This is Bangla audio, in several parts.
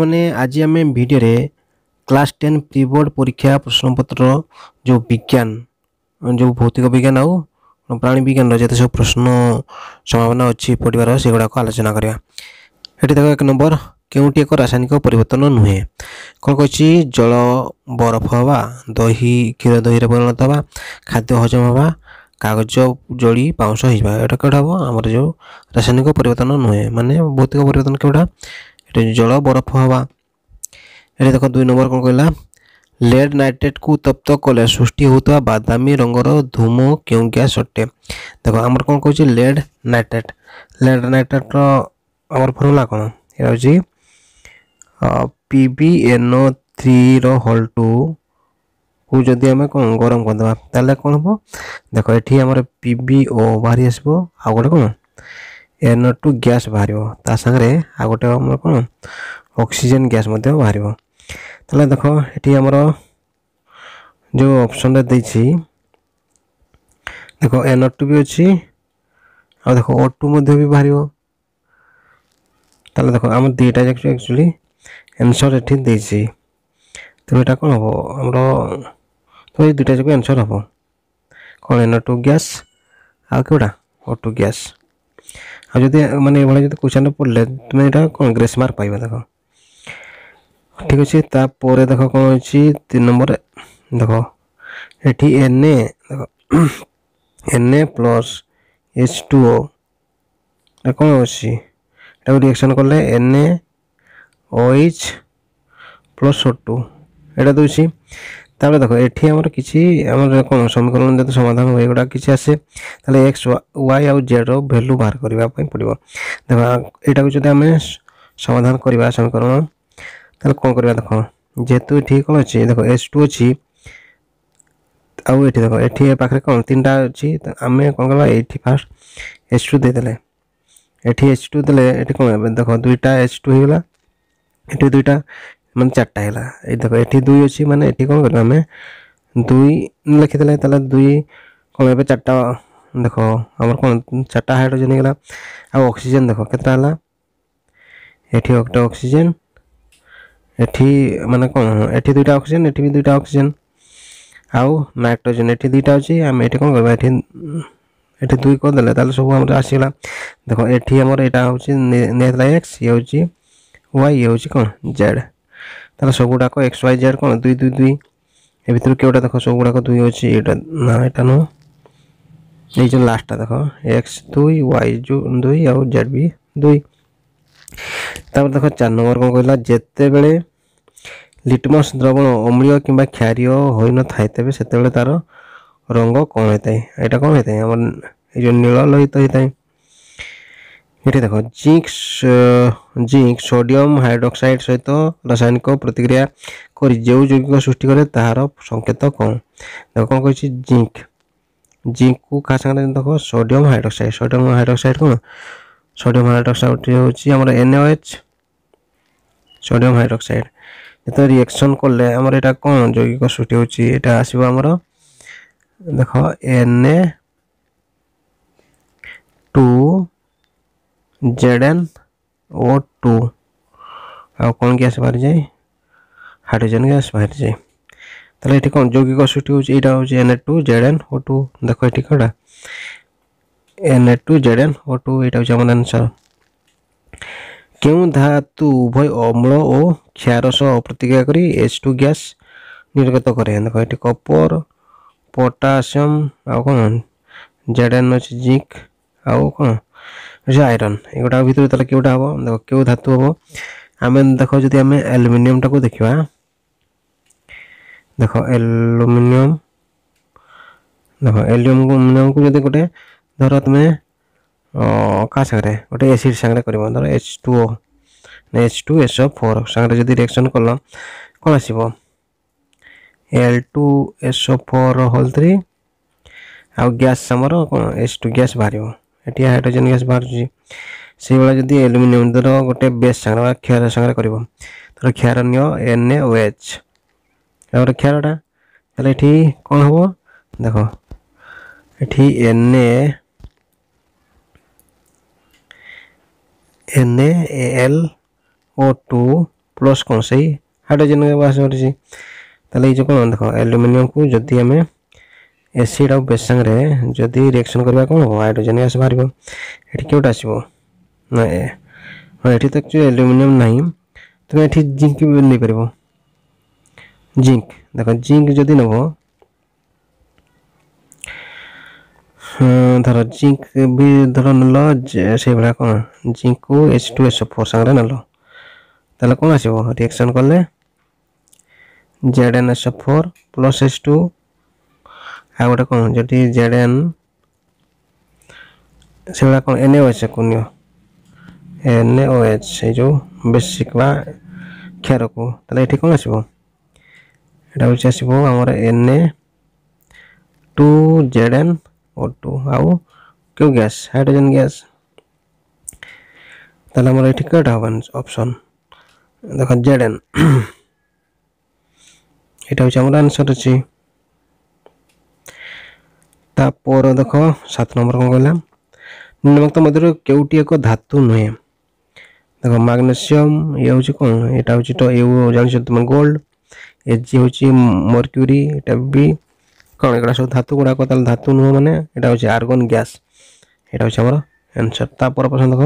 पाने आज आम भिडे क्लास टेन बोर्ड परीक्षा प्रश्नपत्र जो विज्ञान जो भौतिक विज्ञान आ प्राणी विज्ञान जिते सब प्रश्न संभावना अच्छी पढ़वार से गुड़ाक आलोचना करवा देख एक नंबर के एक रासायनिक पर नुहे कौन कह जल बरफ हवा दही क्षीर दही परिणत हवा खाद्य हजम हवा कागज जड़ी पाउँश होगा जाए यह हम आम जो रासायनिक पर नुहे मानने भौतिक पर এটা জল বরফ হওয়া ଏଠି ଦେଖନ୍ତୁ ଦୁଇ ନମ୍ବର କ'ଣ କହିଲା ଲେଡ୍ ନାଇଟ୍ରେଟ୍କୁ ଉତ୍ତପ୍ତ କଲେ ସୃଷ୍ଟି ହେଉଥିବା ବାଦାମୀ ରଙ୍ଗର ଧୂମ କେଉଁ ଗ୍ୟାସ୍ ଅଟେ ଦେଖ ଆମର କ'ଣ କହୁଛି ଲେଡ୍ ନାଇଟ୍ରେଟ୍ ଲେଡ୍ ନାଇଟ୍ରେଟ୍ର ଆମର ଫର୍ମୁଲା କ'ଣ ଏଇଟା ହେଉଛି ପି ବି ଏନ୍ ଓ ଥ୍ରୀର ହଲ୍ ଟୁକୁ ଯଦି ଆମେ କ'ଣ ଗରମ କରିଦେବା ତାହେଲେ କ'ଣ ହେବ ଦେଖ ଏଠି ଆମର ପି ବି ଓ ବାହାରି ଆସିବ ଆଉ ଗୋଟେ କ'ଣ ଟୁ ଗ୍ୟାସ୍ ବାହାରିବ ତା ସାଙ୍ଗରେ ଆଉ ଗୋଟେ ଆମର କ'ଣ ଅକ୍ସିଜେନ୍ ଗ୍ୟାସ୍ ମଧ୍ୟ ବାହାରିବ ତାହେଲେ ଦେଖ ଏଠି ଆମର ଯେଉଁ ଅପସନ୍ଟା ଦେଇଛି ଦେଖ ଟୁ ବି ଅଛି ଆଉ ଦେଖ ଓ ଟୁ ମଧ୍ୟ ବି ବାହାରିବ ତାହେଲେ ଦେଖ ଆମର ଦୁଇଟା ଯାକ ଆକ୍ଚୁଆଲି ଏନ୍ସର୍ ଏଠି ଦେଇଛି ତେଣୁ ଏଇଟା କ'ଣ ହେବ ଆମର ତ ଏଇ ଦୁଇଟା ଯାକ ଏନ୍ସର୍ ହେବ କ'ଣ ଟୁ ଗ୍ୟାସ୍ ଆଉ କେଉଁଟା ଓ ଟୁ ଗ୍ୟାସ୍ ଆଉ ଯଦି ମାନେ ଏଭଳି ଯଦି କ୍ୱେଶ୍ଚନ୍ ପଡ଼ିଲେ ତୁମେ ଏଇଟା କ'ଣ ଗ୍ରେସ୍ ମାର୍କ ପାଇବ ଦେଖ ଠିକ୍ ଅଛି ତାପରେ ଦେଖ କ'ଣ ଅଛି ତିନି ନମ୍ବରରେ ଦେଖ ଏଠି ଏନ୍ ଏ ଦେଖ N A plus H two O ଏଇଟା କ'ଣ ଅଛି ଏଇଟାକୁ ରିଏକ୍ସନ୍ କଲେ N A O H plus O two ଏଇଟା ଦେଉଛି তাহলে দেখো এটি আমার কিছু আমার কোন সমীকরণ যেহেতু সমাধান হয়ে এগুলা কিছু আসে তাহলে এক্স ওয়াই আউ জেড ভ্যালু বাহার করা পড়ব দেখ এটাকে যদি আমি সমাধান করা সমীকরণ তাহলে কম করা দেখ যেহেতু এটি কম আছে দেখো এস টু আউ এটি দেখ এটি পাখে কম তিনটা অছি আমি কম করবা এইটি ফার্স্ট এস টু দিয়ে এটি এস টু দেলে এটি কোণ দেখ দুইটা এস টু হয়ে গেল এটি দুইটা ମାନେ ଚାରିଟା ହେଲା ଏଇ ଦେଖ ଏଠି ଦୁଇ ଅଛି ମାନେ ଏଠି କ'ଣ କଲୁ ଆମେ ଦୁଇ ଲେଖିଦେଲେ ତାହେଲେ ଦୁଇ କ'ଣ ଏବେ ଚାରିଟା ଦେଖ ଆମର କ'ଣ ଚାରିଟା ହାଇଡ୍ରୋଜେନ୍ ହେଇଗଲା ଆଉ ଅକ୍ସିଜେନ୍ ଦେଖ କେତେଟା ହେଲା ଏଠି ଗୋଟେ ଅକ୍ସିଜେନ୍ ଏଠି ମାନେ କ'ଣ ଏଠି ଦୁଇଟା ଅକ୍ସିଜେନ୍ ଏଠି ବି ଦୁଇଟା ଅକ୍ସିଜେନ୍ ଆଉ ନାଇଟ୍ରୋଜେନ୍ ଏଠି ଦୁଇଟା ଅଛି ଆମେ ଏଠି କ'ଣ କରିବା ଏଠି ଏଠି ଦୁଇ କରିଦେଲେ ତାହେଲେ ସବୁ ଆମର ଆସିଗଲା ଦେଖ ଏଠି ଆମର ଏଇଟା ହେଉଛି ନିଆଯାଇଥିଲା ଏକ୍ସ ଇଏ ହେଉଛି ୱାଇ ଇଏ ହେଉଛି କ'ଣ ଜେଡ଼୍ ତାହେଲେ ସବୁଗୁଡ଼ାକ ଏକ୍ସ ୱାଇ ଜେଡ଼୍ କ'ଣ ଦୁଇ ଦୁଇ ଦୁଇ ଏ ଭିତରୁ କେଉଁଟା ଦେଖ ସବୁଗୁଡ଼ାକ ଦୁଇ ଅଛି ଏଇଟା ନା ଏଇଟା ନୁହଁ ଏଇ ଯେଉଁ ଲାଷ୍ଟଟା ଦେଖ ଏକ୍ସ ଦୁଇ ୱାଇ ଯେଉଁ ଦୁଇ ଆଉ ଜେଡ଼୍ ବି ଦୁଇ ତାପରେ ଦେଖ ଚାରି ନମ୍ବର କ'ଣ କହିଲା ଯେତେବେଳେ লিটমস দ্রবণ অম্লীয় কিংবা ক্ষারীয় হয়ে নথায় তবে সেতবে তার রঙ কম হয়ে থাকে এটা কম হয়ে থাকে আমার এই যে নীল লোহিত হয়ে থাকে ଏଠି ଦେଖ ଜିଙ୍କ ଜିଙ୍କ ସୋଡିୟମ ହାଇଡ୍ରୋକ୍ସାଇଡ୍ ସହିତ ରାସାୟନିକ ପ୍ରତିକ୍ରିୟା କରି ଯେଉଁ ଯୌଗିକ ସୃଷ୍ଟି କରେ ତାହାର ସଂକେତ କ'ଣ ଦେଖ କ'ଣ କହିଛି ଜିଙ୍କ ଜିଙ୍କକୁ କାହା ସାଙ୍ଗରେ ଦେଖ ସୋଡିୟମ ହାଇଡ୍ରୋକ୍ସାଇଡ୍ ସୋଡିୟମ ହାଇଡ୍ରୋକ୍ସାଇଡ୍ କ'ଣ ସୋଡିୟମ ହାଇଡ୍ରୋକ୍ସାଇଡ୍ ହେଉଛି ଆମର ଏନ୍ ଏଚ୍ ସୋଡିୟମ ହାଇଡ୍ରୋକ୍ସାଇଡ୍ ଯେତେବେଳେ ରିଆକ୍ସନ୍ କଲେ ଆମର ଏଇଟା କ'ଣ ଯୌଗିକ ସୃଷ୍ଟି ହେଉଛି ଏଇଟା ଆସିବ ଆମର ଦେଖ N two Z N O two ଆଉ କ'ଣ ଗ୍ୟାସ୍ ବାହାରିଯାଏ ହାଇଡ୍ରୋଜେନ୍ ଗ୍ୟାସ୍ ବାହାରିଯାଏ ତାହେଲେ ଏଠି କ'ଣ ଯୌଗିକ ଅଶୁଟି ହେଉଛି ଏଇଟା ହେଉଛି N A two Z N O two ଦେଖ ଏଠି କେଉଁଟା N A two Z N O two ଏଇଟା ହେଉଛି ଆମର ଆନ୍ସର୍ କେଉଁ ଧାତୁ ଉଭୟ ଅମ୍ଳ ଓ କ୍ଷାରସ ପ୍ରତିକ୍ରିୟା କରି ଏଚ୍ ଟୁ ଗ୍ୟାସ୍ ନିର୍ଗତ କରେ ଦେଖ ଏଠି କପର ପଟାସିୟମ୍ ଆଉ କ'ଣ ଜେଡ୍ ଏନ୍ ଅଛି ଜିଙ୍କ୍ ଆଉ କ'ଣ যে ଆଇରନ୍ ଏଗୁଡ଼ାକ ଭିତରୁ ତାହେଲେ କେଉଁଟା ହେବ ଦେଖ କେଉଁ ଧାତୁ ହେବ ଆମେ ଦେଖ ଯଦି ଆମେ ଆଲୁମିନିୟମଟାକୁ ଦେଖିବା ଦେଖ ଆଲୁମିନିୟମ ଦେଖ ଆଲୁମିନିୟମକୁ ଯଦି ଗୋଟେ ଧର ତୁମେ କାହା ସାଙ୍ଗରେ ଗୋଟେ ଏସିଡ୍ ସାଙ୍ଗରେ କରିବ ଧର H two O H two S O four ସାଙ୍ଗରେ ଯଦି ରିଆକ୍ସନ୍ କଲ କ'ଣ ଆସିବ L two S O four whole three ଆଉ ଗ୍ୟାସ୍ ଆମର କ'ଣ ଏଚ୍ ଟୁ ଗ୍ୟାସ୍ ବାହାରିବ ଏଠି ହାଇଡ୍ରୋଜେନ୍ ଗ୍ୟାସ୍ ବାହାରୁଛି ସେଇଭଳିଆ ଯଦି ଆଲୁମିନିୟମର ଗୋଟେ ବେସ୍ ସାଙ୍ଗରେ ବା କ୍ଷାର ସାଙ୍ଗରେ କରିବ ଧର କ୍ଷାର ନିଅ ଏନ୍ ଏ ଓ ଏଚ୍ ତାପରେ କ୍ଷାରଟା ତାହେଲେ ଏଠି କ'ଣ ହେବ ଦେଖ ଏଠି N A N L O two plus कौन से हाइड्रोजेन बास कर देखो आलुमिनियम को जदि आम एसीड आउ बेस सागर जदि रिएक्शन करवा कौन हम हाइड्रोजेन गैस बाहर ये कौटा आसो ना ए हाँ ये तो एक्चुअली एल्युमिनियम ना तुम ये जिंक भी नहीं पार जिंक देख जिंक जदि नब धर जिंक भी धर नल से भाया कौन जिंक को एच टू एस फोर सागर नल तेल कौन आसो रिएक्शन कले Z N S four plus H two ଆଉ ଗୋଟେ କ'ଣ ଯଦି ଜେଡ୍ ଏନ୍ ସେଗୁଡ଼ା କ'ଣ ଏନ୍ ଓ ଏଚ୍ କୁନିଅ ଏନ୍ ଓ ଏଚ୍ ସେଇ ଯେଉଁ ବେସିକ୍ ବା କ୍ଷାରକୁ ତାହେଲେ ଏଠି କ'ଣ ଆସିବ ଏଇଟା ହେଉଛି ଆସିବ ଆମର N A two Z N O two ଆଉ କେଉଁ ଗ୍ୟାସ୍ ହାଇଡ୍ରୋଜେନ୍ ଗ୍ୟାସ୍ ତାହେଲେ ଆମର ଏଠି କେଉଁଟା ହେବ ଅପସନ୍ ଦେଖ ଜେଡ୍ ଏନ୍ এটা ହେଉଛି ଆମର ଆନ୍ସର୍ ଅଛି তারপর দেখো সাত নম্বর কম করলাম নিম্নক্ত ମଧ୍ୟରୁ କେଉଁଟି ଏକ ଧାତୁ ନୁହେଁ ଦେଖ ମାଗ୍ନେସିୟମ୍ ଇଏ ହେଉଛି କ'ଣ ଏଇଟା ହେଉଛି ତ ଏ ଜାଣିଛ ତୁମେ ଗୋଲ୍ଡ ଏ ଜି ହେଉଛି ମର୍କ୍ୟୁରି ଏଇଟା ବି କ'ଣ ଏଗୁଡ଼ା ସବୁ ଧାତୁ ଗୁଡ଼ାକ ତାହେଲେ ଧାତୁ ନୁହଁ ମାନେ ଏଇଟା ହେଉଛି ଆର୍ଗନ୍ ଗ୍ୟାସ୍ ଏଇଟା ହେଉଛି ଆମର ଆନ୍ସର୍ ତାପରେ ପ୍ରଶ୍ନ ଦେଖ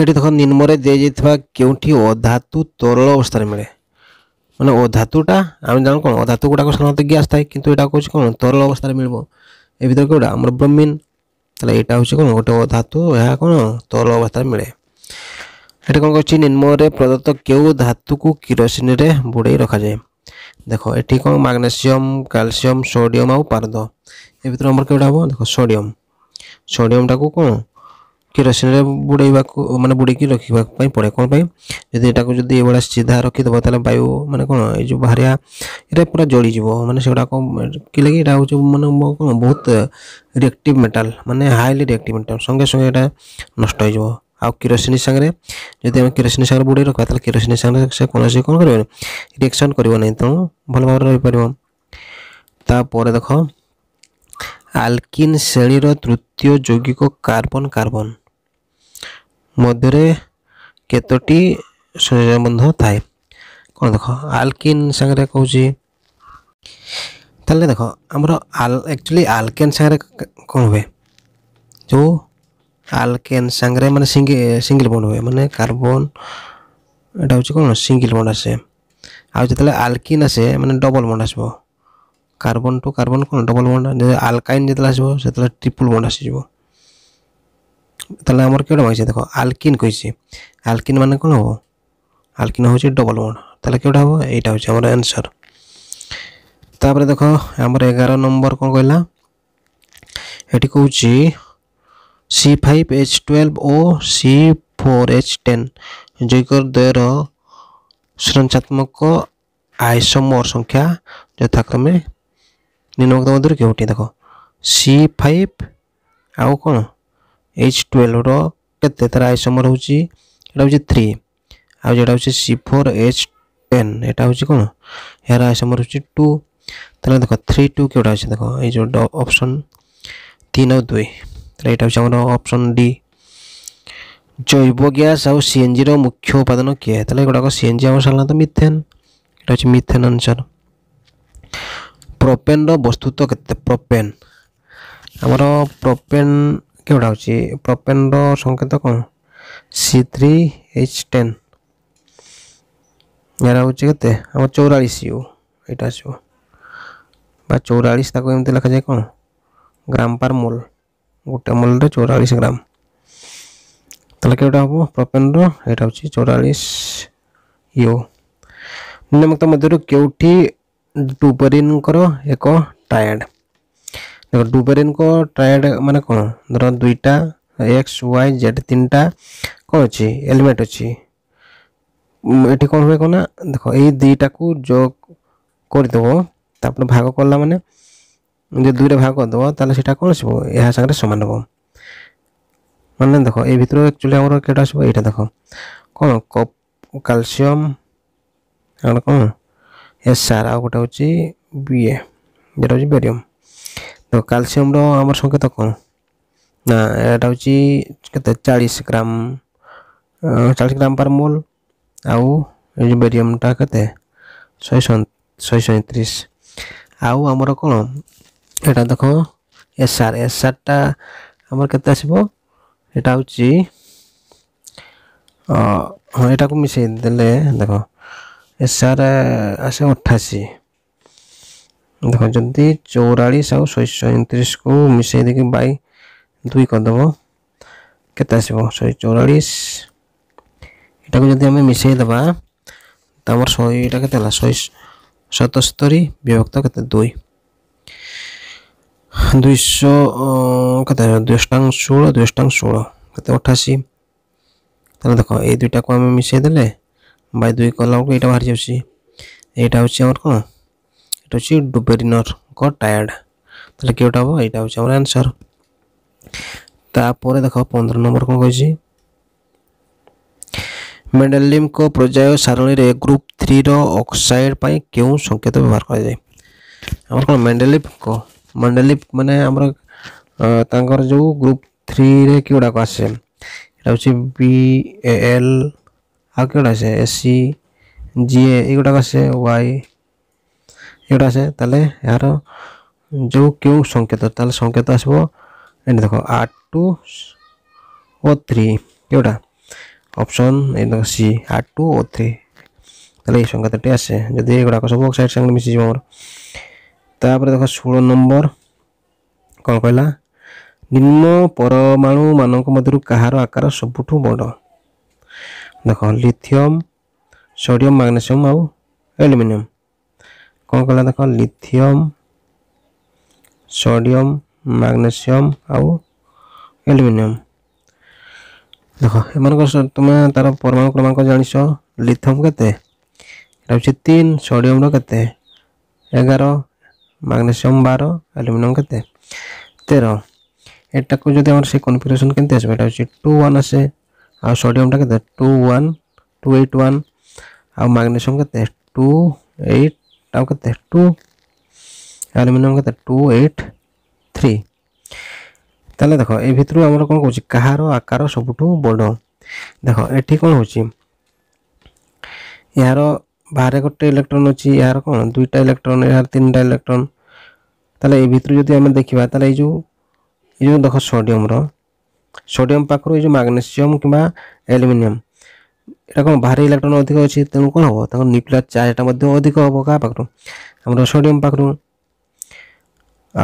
ଏଠି ଦେଖ ନିମ୍ନରେ ଦିଆଯାଇଥିବା କେଉଁଠି ଅଧାତୁ ତରଳ ଅବସ୍ଥାରେ ମିଳେ ମାନେ ଅଧାତୁଟା ଆମେ ଜାଣୁ କ'ଣ ଅଧାତୁ ଗୁଡ଼ାକ ସାଧାରଣତ ଗ୍ୟାସ୍ ଥାଏ କିନ୍ତୁ ଏଇଟା ହେଉଛି କ'ଣ ତରଳ ଅବସ୍ଥାରେ ମିଳିବ ଏ ଭିତରେ କେଉଁଟା ଆମର ବ୍ରହ୍ମିନ୍ ତାହେଲେ ଏଇଟା ହେଉଛି କ'ଣ ଗୋଟେ ଅଧାତୁ ଏହା କ'ଣ ତରଳ ଅବସ୍ଥାରେ ମିଳେ ଏଠି କ'ଣ କହିଛି ନିମ୍ନରେ ପ୍ରଦତ୍ତ କେଉଁ ଧାତୁକୁ କିରୋସିନରେ ବୁଡ଼େଇ ରଖାଯାଏ ଦେଖ ଏଠି କ'ଣ ମାଗ୍ନେସିୟମ୍ କ୍ୟାଲସିୟମ୍ ସୋଡ଼ିୟମ୍ ଆଉ ପାରଦ ଏ ଭିତରେ ଆମର କେଉଁଟା ହେବ ଦେଖ ସୋଡ଼ିୟମ୍ ସୋଡ଼ିୟମ୍ଟାକୁ କ'ଣ কেରୋସିନରେ ବୁଡ଼େଇବାକୁ ମାନେ ବୁଡ଼େଇକି ରଖିବା ପାଇଁ ପଡ଼େ କ'ଣ ପାଇଁ ଯଦି ଏଟାକୁ ଯଦି ଏଭଳିଆ ସିଧା ରଖିଦେବ ତାହେଲେ ବାୟୁ ମାନେ କ'ଣ ଏଇ ଯେଉଁ ବାହାରିଆ ଏଇଟା ପୁରା ଜଳିଯିବ ମାନେ ସେଗୁଡ଼ାକ କି ଲାଗି ଏଇଟା ହେଉଛି ମାନେ କ'ଣ ବହୁତ ରିଆକ୍ଟିଭ୍ ମେଟାଲ୍ ମାନେ ହାଇଲି ରିଆକ୍ଟିଭ୍ ମେଟାଲ୍ ସଙ୍ଗେ ସଙ୍ଗେ ଏଇଟା ନଷ୍ଟ ହେଇଯିବ ଆଉ କିରୋସିନି ସାଙ୍ଗରେ ଯଦି ଆମେ କିରୋସିନି ସାଙ୍ଗରେ ବୁଡ଼େଇ ରଖିବା ତାହେଲେ କିରୋସିନି ସାଙ୍ଗରେ ସେ କୌଣସି କ'ଣ କରିବନି ରିଆକ୍ସନ୍ କରିବ ନାହିଁ ତେଣୁ ଭଲ ଭାବରେ ରହିପାରିବ ତାପରେ ଦେଖ ଆଲକିନ୍ ଶ୍ରେଣୀର ତୃତୀୟ ଯୌଗିକ କାର୍ବନ୍ କାର୍ବନ୍ ମଧ୍ୟରେ କେତୋଟି ସଂଯମବନ୍ଧ ଥାଏ କ'ଣ ଦେଖ ଆଲକିନ୍ ସାଙ୍ଗରେ କହୁଛି ତାହେଲେ ଦେଖ ଆମର ଆଲ୍ ଆକ୍ଚୁଆଲି ଆଲକେନ୍ ସାଙ୍ଗରେ କ'ଣ ହୁଏ ଯେଉଁ ଆଲକେନ୍ ସାଙ୍ଗରେ ମାନେ ସିଙ୍ଗିଲ୍ ବଣ୍ଡ ହୁଏ ମାନେ କାର୍ବନ୍ ଏଇଟା ହେଉଛି କ'ଣ ସିଙ୍ଗିଲ୍ ବଣ୍ଡ ଆସେ ଆଉ ଯେତେବେଳେ ଆଲକିନ୍ ଆସେ ମାନେ ଡବଲ୍ ବଣ୍ଡ ଆସିବ କାର୍ବନ୍ ଟୁ କାର୍ବନ୍ କ'ଣ ଡବଲ୍ ବଣ୍ଡ ଆଲକାଇନ୍ ଯେତେବେଳେ ଆସିବ ସେତେବେଳେ ଟ୍ରିପୁଲ୍ ବଣ୍ଡ ଆସିଯିବ তাহলে আমার কি ওটা হয়েছে দেখো আলকিন কইছে আলকিন মানে কোন হবো আলকিন হচ্ছে ডবল বন্ড তাহলে কি ওটা হবো এইটা হচ্ছে আমার আনসার তাপরে দেখো আমার এগারো নম্বর কোন কহিলা এটি কৌছি C five H twelve O C four H ten যৌগর দ্বয়ের সৃজনচাত্মক আইসোমর সংখ্যা যথাক্রমে নিম্নক্ত মধ্যে কেউটি দেখো সি ফাইভ আও কোণ ଏଚ୍ ଟୁଏଲ୍ଭର କେତେ ତାର ଆଇସମର ହେଉଛି ଏଇଟା ହେଉଛି ଥ୍ରୀ ଆଉ ଯେଉଁଟା ହେଉଛି ସି ଫୋର୍ ଏଚ୍ ଟେନ୍ ଏଇଟା ହେଉଛି କ'ଣ ଏହାର ଆଇସମର ହେଉଛି ଟୁ ତାହେଲେ ଦେଖ ଥ୍ରୀ ଟୁ କେଉଁଟା ଅଛି ଦେଖ ଏଇ ଯେଉଁଟା ଅପସନ୍ ତିନି ଆଉ ଦୁଇ ତାହେଲେ ଏଇଟା ହେଉଛି ଆମର ଅପସନ୍ ଡି জৈব গ্যাস আর সিএনজির মুখ্য উপাদান কি তাহলে এগুলো সিএনজি আমার সাধারণত মিথেন এটা হচ্ছে মিথেন আনসর প্রোপেনর বস্তুত্ব কেতে প্রোপেন আমার প্রোপেন କେଉଁଟା ହେଉଛି ପ୍ରପେନ୍ର ସଂକେତ କ'ଣ ସି ଥ୍ରୀ ଏଚ୍ ଟେନ୍ ଏହାର ହେଉଛି କେତେ ଆମର ଚଉରାଳିଶ ୟୁ ଏଇଟା ଆସିବ ବା ଚଉରାଳିଶ ତାକୁ ଏମିତି ଲେଖାଯାଏ କ'ଣ ଗ୍ରାମ ପାର୍ ମୋଲ୍ ଗୋଟେ ମୋଲ୍ରେ ଚଉରାଳିଶ ଗ୍ରାମ ତାହେଲେ କେଉଁଟା ହେବ ପ୍ରପେନ୍ର ଏଇଟା ହେଉଛି ଚଉରାଳିଶ ୟୁ ନିମ୍ନମୁକ୍ତ ମଧ୍ୟରୁ କେଉଁଠି ଟୁପରିନଙ୍କର ଏକ ଟାୟାର୍ଡ଼ দেখো ডুবেরিন কো ଟ୍ରାଏଡ଼ ମାନେ କ'ଣ ଧର ଦୁଇଟା ଏକ୍ସ ୱାଇ ଜେଡ଼ ତିନିଟା କ'ଣ ଅଛି ଏଲିମେଣ୍ଟ ଅଛି ଏଠି କ'ଣ ହୁଏ କ'ଣ ନା ଦେଖ ଏଇ ଦୁଇଟାକୁ ଯୋଗ କରିଦେବ ତାପରେ ଭାଗ କଲା ମାନେ ଯଦି ଦୁଇରେ ଭାଗ କରିଦେବ ତାହେଲେ ସେଇଟା କ'ଣ ଆସିବ ଏହା ସାଙ୍ଗରେ ସମାନ ହେବ ମାନେ ଦେଖ ଏଇ ଭିତରୁ ଆକ୍ଚୁଆଲି ଆମର କେଉଁଟା ଆସିବ ଏଇଟା ଦେଖ କ'ଣ କ୍ୟାଲସିୟମ ଆଉ କ'ଣ ଏସ୍ ସାର୍ ଆଉ ଗୋଟେ ହେଉଛି ବିଏ ଯେଉଁଟା ହେଉଛି ବେରିୟମ୍ ତ କାଲସିୟମର ଆମର ସଂକେତ କ'ଣ ନା ଏଇଟା ହେଉଛି କେତେ ଚାଳିଶ ଗ୍ରାମ ଚାଳିଶ ଗ୍ରାମ ପାର ମୋଲ୍ ଆଉ ଏ ଯେଉଁ ବେରିୟମଟା କେତେ ଶହେ ଶହେ ସଇଁତିରିଶ ଆଉ ଆମର କ'ଣ ଏଇଟା ଦେଖ ଏସ୍ଆର୍ ଏସ୍ଆର୍ଟା ଆମର କେତେ ଆସିବ ଏଇଟା ହେଉଛି ହଁ ଏଇଟାକୁ ମିଶାଇ ଦେଲେ ଦେଖ ଏସ୍ଆର୍ ଆସେ ଅଠାଅଶୀ ଦେଖ ଯଦି ଚଉରାଳିଶ ଆଉ ଶହେଶହ ଏଣତିରିଶକୁ ମିଶାଇ ଦେଇକି ବାଇ ଦୁଇ କରିଦେବ କେତେ ଆସିବ ଶହେ ଚଉରାଳିଶ ଏଟାକୁ ଯଦି ଆମେ ମିଶାଇ ଦେବା ତ ଆମର ଶହେ ଏଇଟା କେତେ ହେଲା ଶହେ ସତସ୍ତରୀ ବିଭକ୍ତ କେତେ ଦୁଇ ଦୁଇଶହ କେତେ ଦୁଇଶଟାଙ୍ଗ ଷୋହଳ ଦୁଇଶଟାଙ୍ଗ ଷୋହଳ କେତେ ଅଠାଅଶୀ ତାହେଲେ ଦେଖ ଏଇ ଦୁଇଟାକୁ ଆମେ ମିଶାଇ ଦେଲେ ବାଇ ଦୁଇ କଲା ବେଳକୁ ଏଇଟା ବାହାରି ଯାଉଛି ଏଇଟା ହେଉଛି ଆମର କ'ଣ ଅଛି ଡୁବେରିନରଙ୍କ ଟାୟାର୍ଡ ତାହେଲେ କେଉଁଟା ହେବ ଏଇଟା ହେଉଛି ଆମର ଆନ୍ସର୍ ତାପରେ ଦେଖ ପନ୍ଦର ନମ୍ବର କ'ଣ କହିଛି ମେଣ୍ଡେଲିମଙ୍କ ପର୍ଯ୍ୟାୟ ସାରଣୀରେ ଗ୍ରୁପ୍ ଥ୍ରୀର ଅକ୍ସାଇଡ୍ ପାଇଁ କେଉଁ ସଂକେତ ବ୍ୟବହାର କରାଯାଏ ଆମର କ'ଣ ମେଣ୍ଡେଲିପଙ୍କ ମେଣ୍ଡେଲିପ ମାନେ ଆମର ତାଙ୍କର ଯେଉଁ ଗ୍ରୁପ୍ ଥ୍ରୀରେ କେଉଁଟାକୁ ଆସେ ଏଇଟା ହେଉଛି ବି ଏଲ୍ ଆଉ କେଉଁଟା ଆସେ ଏସ୍ ସି ଜିଏ ଏଗୁଡ଼ାକ ଆସେ ୱାଇ ଏଇଟା ଆସେ ତାହେଲେ ଏହାର ଯେଉଁ କେଉଁ ସଂକେତ ତାହେଲେ ସଂକେତ ଆସିବ ଏଇଠି ଦେଖ ଆର୍ ଟୁ ଓ ଥ୍ରୀ କେଉଁଟା ଅପସନ୍ ଏଇ ଦେଖ C R two O three তাহলে এই সংখ্যাটাটি আসে যদি এগুলা সব সাইড সাইড মিশে যাব আমার তাপরে দেখ ষোল নম্বর কম কহিলা নিম্ন পরমাণু মানক মধ্যে কাহার আকার সবুঠু বড় দেখ লিথিয়ম সোডিয়াম ম্যাগনেসিয়াম আউ আলুমিনিয়াম କ'ଣ କଲା ଦେଖ ଲିଥିୟମ୍ ସୋଡ଼ିୟମ୍ ମାଗ୍ନେସିୟମ୍ ଆଉ ଆଲୁମିନିୟମ୍ ଦେଖ ଏମାନଙ୍କର ତୁମେ ତାର ପରମାଣୁ କ୍ରମାଙ୍କ ଜାଣିଛ ଲିଥିୟମ୍ କେତେ ଏଇଟା ହେଉଛି ତିନି ସୋଡ଼ିୟମ୍ର କେତେ ଏଗାର ମାଗ୍ନେସିୟମ୍ ବାର ଆଲୁମିନିୟମ୍ କେତେ ତେର ଏଟାକୁ ଯଦି ଆମର ସେ କନଫିଗରେସନ୍ କେମିତି ଆସିବ ଏଇଟା ହେଉଛି ଟୁ ୱାନ୍ ଆସେ ଆଉ ସୋଡ଼ିୟମ୍ଟା କେତେ two one two eight one ଆଉ ମାଗ୍ନେସିୟମ୍ କେତେ ଟୁ ଏଇଟ୍ टाव कितना है टू আলুমিনিয়াম কেতে টু এইট থ্রি তাহলে দেখ এ ভিতর আমার কোণ কৌছি কাহার আকার সবুঠু বড় দেখ এটি কোণ হচ্ছে এর বাহারে গোটে ইলেকট্রন অছি এর কোণ দুইটা ইলেকট্রন এর তিনটা ইলেকট্রন তাহলে এ ভিতর যদি আমি দেখিবা তাহলে এই যে এই যে দেখ সোডিয়ামর সোডিয়াম পাখর এই যে ম্যাগনেসিয়াম কিংবা আলুমিনিয়াম एरक भारी इलेक्ट्रोन अधिक अच्छे तेणु कौन हम तक न्यूक्लीयर चार्जा अधिक हम क्या पाखु सोडियम पाखु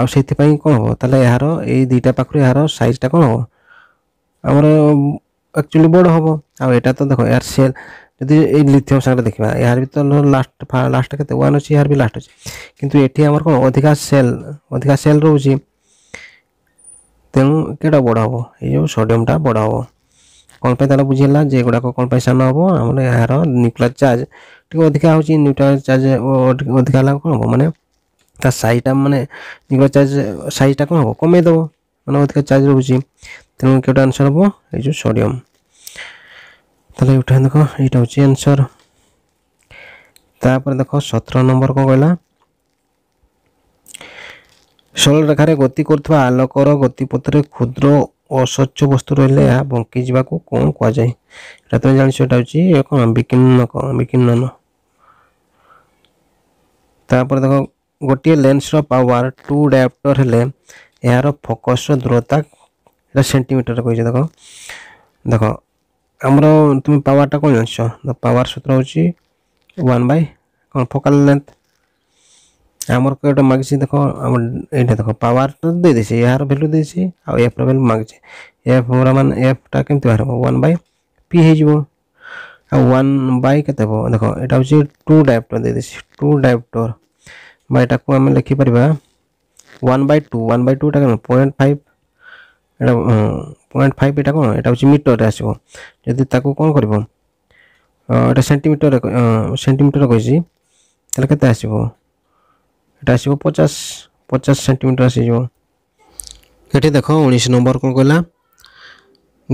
आई कौन हम तेल यार दुटा पाखु यार सैजटा कौन हम आम एक्चुअली बड़ हम आटा तो देख यार सेल जब ये लिथियम सांगे देखा यार भी तो लास्ट लास्ट के वन अच्छे यार भी लास्ट अच्छे कितु ये सेल अधिका सेल रोचे तेणु कैटा बड़ हम ये सोडियम बड़ हम କ'ଣ ପାଇଁ ତା'ହେଲେ ବୁଝିଲା ଯେ ଏଗୁଡ଼ାକ କ'ଣ ପାଇଁ ସାନ ହେବ ଆମର ଏହାର ନ୍ୟୁକ୍ଲିୟର ଚାର୍ଜ ଟିକେ ଅଧିକା ହେଉଛି ନ୍ୟୁକ୍ଲିୟର ଚାର୍ଜ ଅଧିକା ହେଲା କ'ଣ ହେବ ମାନେ ତା ସାଇଜଟା ମାନେ ନ୍ୟୁକ୍ଲିୟର ଚାର୍ଜ ସାଇଜଟା କ'ଣ ହେବ କମେଇ ଦେବ ମାନେ ଅଧିକା ଚାର୍ଜ ରହୁଛି ତେଣୁ କେଉଁଟା ଆନ୍ସର୍ ହେବ ଏଇ ଯେଉଁ ସୋଡ଼ିୟମ୍ ତାହେଲେ ଏଇଟା ଦେଖ ଏଇଟା ହେଉଛି ଆନ୍ସର୍ ତାପରେ ଦେଖ ସତର ନମ୍ବର କ'ଣ କହିଲା ସରଳ ରେଖାରେ ଗତି କରୁଥିବା ଆଲୋକର ଗତିପଥରେ କ୍ଷୁଦ୍ର ଅସ୍ୱଚ୍ଛ ବସ୍ତୁ ରହିଲେ ଏହା ବଙ୍କି ଯିବାକୁ କ'ଣ କୁହାଯାଏ ଏଇଟା ତୁମେ ଜାଣିଛ ଏଇଟା ହେଉଛି କ'ଣ ବିକିର୍ଣ୍ଣ କ'ଣ ବିକିର୍ଣ୍ଣନ ତାପରେ ଦେଖ ଗୋଟିଏ ଲେନ୍ସର ପାୱାର ଟୁ ଡାପ୍ଟର ହେଲେ ଏହାର ଫୋକସ୍ର ଦୂରତା ଏଇଟା ସେଣ୍ଟିମିଟର କହିଛି ଦେଖ ଦେଖ ଆମର তুমি পাওয়ারটা কোন জানছো পাওয়ার সূত্র হচ্ছে ওয়ান বাই ফোকাল লেন্থ ଆମର ଏଇଟା ମାଗିଛି ଦେଖ ଆମର ଏଇଟା ଦେଖ ପାୱାରଟା ଦେଇ ଦେଇଛି ଏହାର ଭ୍ୟାଲୁ ଦେଇଛି ଆଉ ଏଫ୍ର ଭ୍ୟାଲୁ ମାଗିଛି ଏଫ୍ ମାନେ ଏଫ୍ଟା କେମିତି ବାହାର ହେବ ୱାନ୍ ବାଇ ପି ହେଇଯିବ ଆଉ ୱାନ୍ ବାଇ କେତେ ହେବ ଦେଖ ଏଇଟା ହେଉଛି ଟୁ ଡାଇପ୍ଟର ଦେଇ ଦେଇଛି ଟୁ ଡାଇପ୍ଟର ବା ଏଟାକୁ ଆମେ ଲେଖିପାରିବା one by two one by two ଏଇଟା କ'ଣ ପଏଣ୍ଟ ଫାଇଭ୍ ଏଇଟା ପଏଣ୍ଟ ଫାଇଭ୍ ଏଇଟା କ'ଣ ଏଇଟା ହେଉଛି ମିଟରରେ ଆସିବ ଯଦି ତାକୁ କ'ଣ କରିବ ଏଇଟା ସେଣ୍ଟିମିଟର ସେଣ୍ଟିମିଟର କହିଛି ତାହେଲେ କେତେ ଆସିବ এটা আসব পচাশ পচাশ সেটিমিটর আসিযোগ এটি দেখ উনিশ নম্বর কোণ কহিলা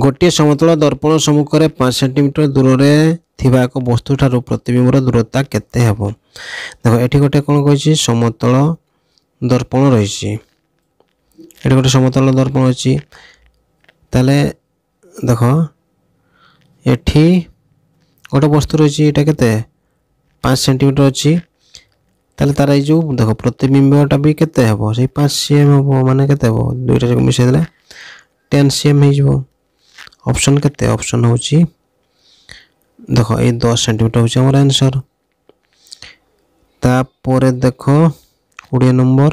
ଗୋଟିଏ ସମତଳ ଦର୍ପଣ ସମ୍ମୁଖରେ ପାଞ୍ଚ ସେଣ୍ଟିମିଟର ଦୂରରେ ଥିବା ଏକ ବସ୍ତୁଠାରୁ ପ୍ରତିବିମ୍ବର ଦୂରତା କେତେ ହେବ ଦେଖ ଏଠି ଗୋଟେ କ'ଣ କହିଛି ସମତଳ ଦର୍ପଣ ରହିଛି ଏଠି ଗୋଟେ ସମତଳ ଦର୍ପଣ ଅଛି ତାହେଲେ ଦେଖ ଏଠି ଗୋଟେ ବସ୍ତୁ ରହିଛି ଏଇଟା କେତେ ପାଞ୍ଚ ସେଣ୍ଟିମିଟର ଅଛି তাহলে তারা এই যে দেখো প্রতিবিম্বটা বি কেতে হব সেই পাঁচ সিএম হব মানে কেতে হব দুইটা যাক মিশাই দেলে টেন সিএম হয়ে অপশন কেতে অপশন হচ্ছে দেখো এই দশ সেন্টিমিটার হচ্ছে আমার আনসর তাপরে দেখো কোড়িয়ে নম্বর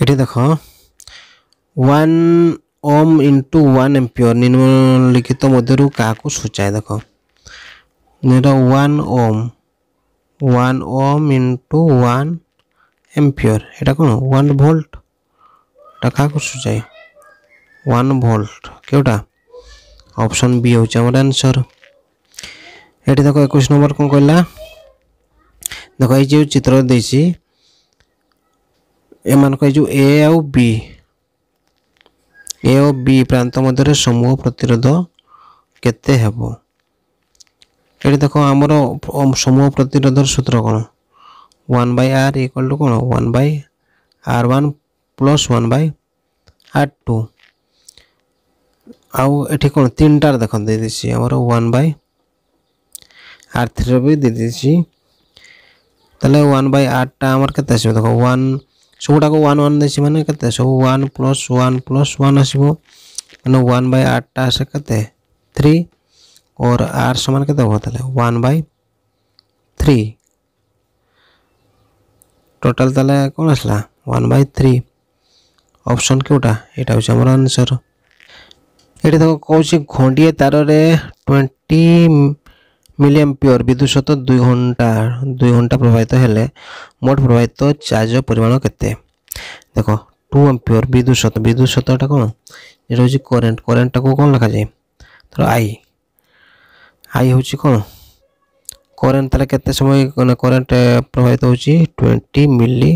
এটি দেখো one ohm into one ampere নিম্নলিখিত মধ্যে কাহু সূচায় দেখো এটা one ohm one ohm into one ampere এটা কোনো ওয়ান ভোল্ট এটা কাকু সুযায় ওয়ান ভোল্ট কেউটা অপশন বি হচ্ছে আমার আনসর এটি দেখো একুশ নম্বর কোন কহিলা দেখো এই যে চিত্র দিয়েছি এমানক এই যে এ আউ বি এ ও বি প্রান্ত মধ্যে সমূহ প্রতিরোধ কেতে হব ଏଠି ଦେଖ ଆମର ସମୂହ ପ୍ରତିରୋଧର ସୂତ୍ର କ'ଣ one by R equal to କ'ଣ one by R one plus one by R two ଆଉ ଏଠି କ'ଣ ତିନିଟାରେ ଦେଖ ଦେଇଦେଇଛି ଆମର ୱାନ୍ ବାଇ ଆର୍ ଥ୍ରୀର ବି ଦେଇଦେଇଛି ତାହେଲେ ୱାନ୍ ବାଇ ଆର୍ଟା ଆମର କେତେ ଆସିବ ଦେଖ ୱାନ୍ ସବୁଟାକୁ ୱାନ୍ ୱାନ୍ ଦେଇଛି ମାନେ କେତେ ସବୁ one plus one plus one ଆସିବ ମାନେ ୱାନ୍ ବାଇ ଆର୍ଟା ଆସେ କେତେ ଥ୍ରୀ और आर समान के होता है वन बै थ्री टोटाल ताले कौन आसला वन बै थ्री অপশন কেউটা এটা হচ্ছে আমার আনসর এটা দেখো কৌছি খণ্ডিয়ে তারে টোয়েন্টি মিলিয়াম পিওর বিদ্যুৎ সত দুই ঘন্টা দুই ঘন্টা প্রবাহিত হলে মোট প্রবাহিত চার্জ পরিমাণ কেতে দেখো টু এম্পিওর বিদ্যুৎ সত বিদ্যুৎ সতটা কোণ এটা হচ্ছে করেন্ট করেন্টটাকে কোণ লেখা যায় ধরো আই हाई हूँ कौन करेन्ट तेल के समय मैंने करेन्ट प्रभावित होती ट्वेंटी मिली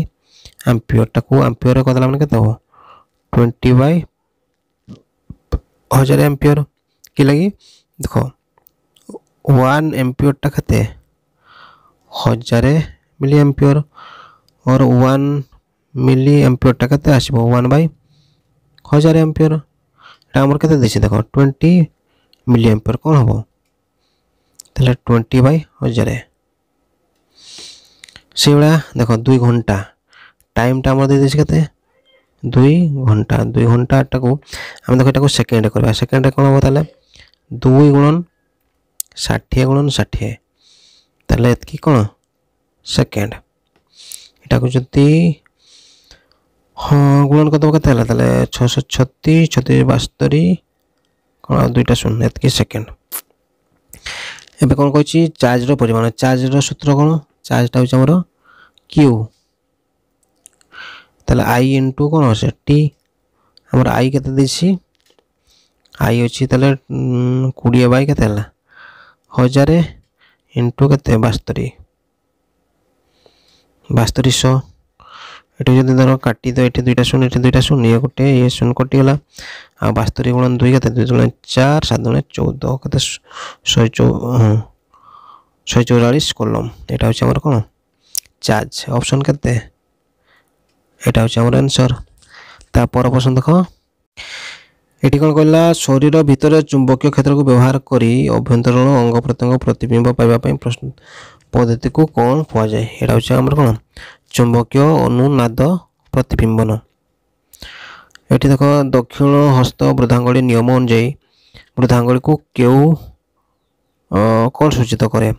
आंपिओर टाक आंपिओर कर देते मैंने ट्वेंटी बै हजार एमपिओर कि लगी देख वन एमपिओर टा के हजार मिली एमपिओर और वन मिली एमपिओर टा के आस हजार एमपिओर आम के देख ट्वेंटी मिली एमपिओर कौन हम তাহলে টোয়েন্টি বাই হাজার সেইভাবে দেখো দুই ঘন্টা টাইমটা আমরা দিয়ে দিয়েছি কেতে দুই ঘন্টা দুই ঘন্টাটাকে আমি দেখো এটাকে সেকেন্ডে করবা সেকেন্ডে কোণ হব তাহলে দুই গুণন ষাঠিয়ে গুণন ষাঠিয়ে তাহলে এতকি কোণ সেকেন্ড এটাকে যদি হ্যাঁ গুণন কত কত হল তাহলে ছশো ছত্রিশ ছত্রিশ বাস্তরি কোণ দুইটা শূন্য এতকি সেকেন্ড ଏବେ କ'ଣ କହିଛି ଚାର୍ଜର ପରିମାଣ ଚାର୍ଜର ସୂତ୍ର କ'ଣ ଚାର୍ଜଟା ହେଉଛି ଆମର କ୍ୟୁ ତାହେଲେ ଆଇ ଇଣ୍ଟୁ କ'ଣ ଅଛି ଟି ଆମର ଆଇ କେତେ ଦେଇଛି ଆଇ ଅଛି ତାହେଲେ କୋଡ଼ିଏ ବାଇ କେତେ ହେଲା ହଜାରେ ଇଣ୍ଟୁ କେତେ ବାସ୍ତରୀ ବାସ୍ତରୀଶହ ଏଠି ଯଦି ଧର କାଟିଦ ଏଠି ଦୁଇଟା ଶୂନ ଏଠି ଦୁଇଟା ଶୂନ ଇଏ ଗୋଟେ ଇଏ ଶୂନ କଟିଗଲା ଆଉ ବାସ୍ତରୀ ଗୁଣ ଦୁଇ କେତେ ଦୁଇ ଜଣେ ଚାର ସାତ ଜଣେ ଚଉଦ କେତେ ଶହେ ଚଉ ଶହେ ଚଉରାଳିଶ କଲମ ଏଇଟା ହେଉଛି ଆମର କ'ଣ ଚାର୍ଜ ଅପସନ୍ କେତେ ଏଇଟା ହେଉଛି ଆମର ଆନ୍ସର୍ ତା ପର ପସନ୍ଦ ଦେଖ ଏଠି କ'ଣ କହିଲା ଶରୀର ଭିତରେ ଚୁମ୍ବକୀୟ କ୍ଷେତ୍ରକୁ ବ୍ୟବହାର କରି ଅଭ୍ୟନ୍ତରୀଣ ଅଙ୍ଗ ପ୍ରତ୍ୟଙ୍ଗ ପ୍ରତିବିମ୍ବ ପାଇବା ପାଇଁ ପଦ୍ଧତିକୁ କ'ଣ କୁହାଯାଏ ଏଇଟା ହେଉଛି ଆମର କ'ଣ চুম্বকীয় অনুনাদ প্রতিবিম্বন এটি দেখো দক্ষিণ হস্ত বৃদ্ধাঙ্গুলি নিয়ম অনুযায়ী বৃদ্ধাঙ্গুলিকে কেউ কোণ সূচিত করে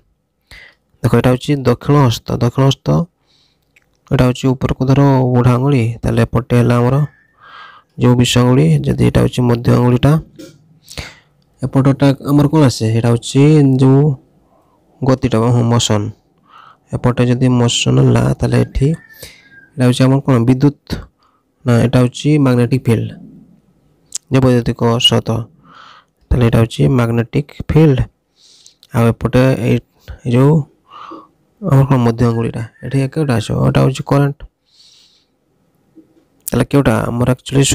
দেখো এটা হচ্ছে দক্ষিণ হস্ত দক্ষিণ হস্ত এটা হচ্ছে উপরকু ধর বুড়া আঙুলি তাহলে এপটে হল আমার যে বিশ আঙুলি যদি এটা হচ্ছে মধ্য আঙুলিটা এপটটা আমার কোণ আসে এটা হচ্ছে যে গতিটা মোশন এপটে যদি মোশন না তাহলে এটি এটা হচ্ছে আমার কোন বিদ্যুৎ না এটা হচ্ছে ম্যাগনেটিক ফিল্ড যে বৈদ্যুতিক সত তাহলে এটা হচ্ছে ম্যাগনেটিক ফিল্ড আর এপটে এই যে আমার কোন মধ্য আঙ্গুলিটা এটি কেউটা আছে ওটা হচ্ছে কারেন্ট তাহলে কেউটা আমার অ্যাকচুয়ালি